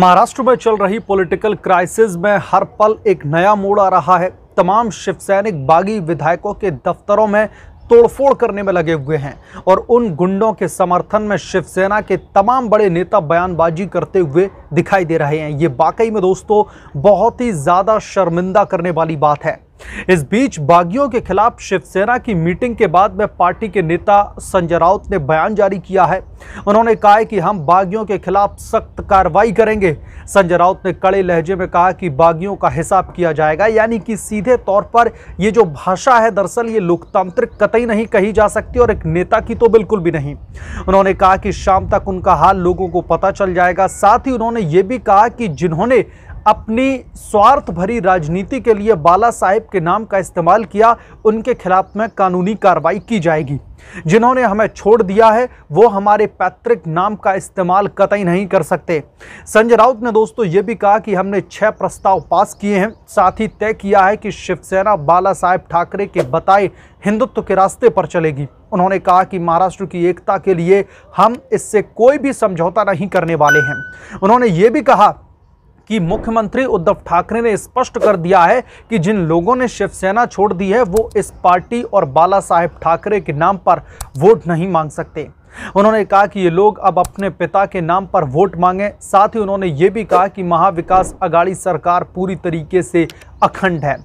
महाराष्ट्र में चल रही पॉलिटिकल क्राइसिस में हर पल एक नया मोड़ आ रहा है तमाम शिवसैनिक बागी विधायकों के दफ्तरों में तोड़फोड़ करने में लगे हुए हैं और उन गुंडों के समर्थन में शिवसेना के तमाम बड़े नेता बयानबाजी करते हुए दिखाई दे रहे हैं ये वाकई में दोस्तों बहुत ही ज़्यादा शर्मिंदा करने वाली बात है इस बीच बागियों के खिलाफ शिवसेना की मीटिंग के बाद में पार्टी के नेता संजय राउत ने बयान जारी किया है उन्होंने कहा है कि हम बागियों के खिलाफ सख्त कार्रवाई करेंगे संजय राउत ने कड़े लहजे में कहा कि बागियों का हिसाब किया जाएगा यानी कि सीधे तौर पर यह जो भाषा है दरअसल ये लोकतांत्रिक कतई नहीं कही जा सकती और एक नेता की तो बिल्कुल भी नहीं उन्होंने कहा कि शाम तक उनका हाल लोगों को पता चल जाएगा साथ ही उन्होंने ये भी कहा कि जिन्होंने अपनी स्वार्थ भरी राजनीति के लिए बाला साहेब के नाम का इस्तेमाल किया उनके खिलाफ में कानूनी कार्रवाई की जाएगी जिन्होंने हमें छोड़ दिया है वो हमारे पैतृक नाम का इस्तेमाल कतई नहीं कर सकते संजय राउत ने दोस्तों ये भी कहा कि हमने छह प्रस्ताव पास किए हैं साथ ही तय किया है कि शिवसेना बाला साहेब ठाकरे के बताए हिंदुत्व के रास्ते पर चलेगी उन्होंने कहा कि महाराष्ट्र की एकता के लिए हम इससे कोई भी समझौता नहीं करने वाले हैं उन्होंने ये भी कहा कि मुख्यमंत्री उद्धव ठाकरे ने स्पष्ट कर दिया है कि जिन लोगों ने शिवसेना छोड़ दी है वो इस पार्टी और बाला साहेब ठाकरे के नाम पर वोट नहीं मांग सकते उन्होंने कहा कि ये लोग अब अपने पिता के नाम पर वोट मांगे साथ ही उन्होंने ये भी कहा कि महाविकास अगाड़ी सरकार पूरी तरीके से अखंड है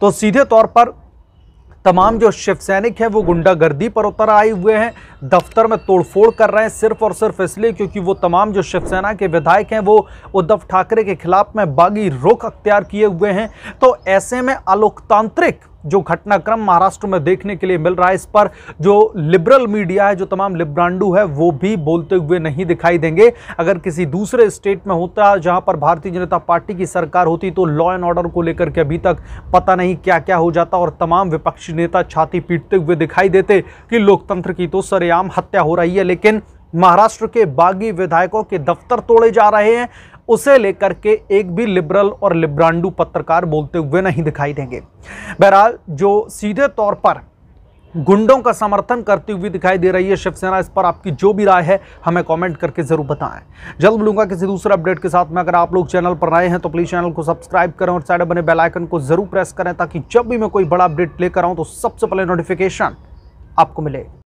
तो सीधे तौर पर तमाम जो शिव सैनिक हैं वो गुंडागर्दी पर उतर आए हुए हैं दफ्तर में तोड़फोड़ कर रहे हैं सिर्फ और सिर्फ इसलिए क्योंकि वो तमाम जो शिवसेना के विधायक हैं वो उद्धव ठाकरे के खिलाफ में बागी रुख अख्तियार किए हुए हैं तो ऐसे में अलोकतांत्रिक जो घटनाक्रम महाराष्ट्र में देखने के लिए मिल रहा है इस पर जो लिबरल मीडिया है जो तमाम लिब्रांडू है वो भी बोलते हुए नहीं दिखाई देंगे अगर किसी दूसरे स्टेट में होता जहां पर भारतीय जनता पार्टी की सरकार होती तो लॉ एंड ऑर्डर को लेकर के अभी तक पता नहीं क्या क्या हो जाता और तमाम विपक्षी नेता छाती पीटते हुए दिखाई देते कि लोकतंत्र की तो सरेआम हत्या हो रही है लेकिन महाराष्ट्र के बागी विधायकों के दफ्तर तोड़े जा रहे हैं उसे लेकर के एक भी लिबरल और लिब्रांडू पत्रकार बोलते हुए नहीं दिखाई देंगे बहरहाल जो सीधे तौर पर गुंडों का समर्थन करती हुई दिखाई दे रही है शिवसेना इस पर आपकी जो भी राय है हमें कमेंट करके ज़रूर बताएं जल्द मिलूंगा किसी दूसरे अपडेट के साथ में अगर आप लोग चैनल पर नए हैं तो प्लीज़ चैनल को सब्सक्राइब करें और साइड बने बेलाइकन को ज़रूर प्रेस करें ताकि जब भी मैं कोई बड़ा अपडेट लेकर आऊँ तो सबसे पहले नोटिफिकेशन आपको मिले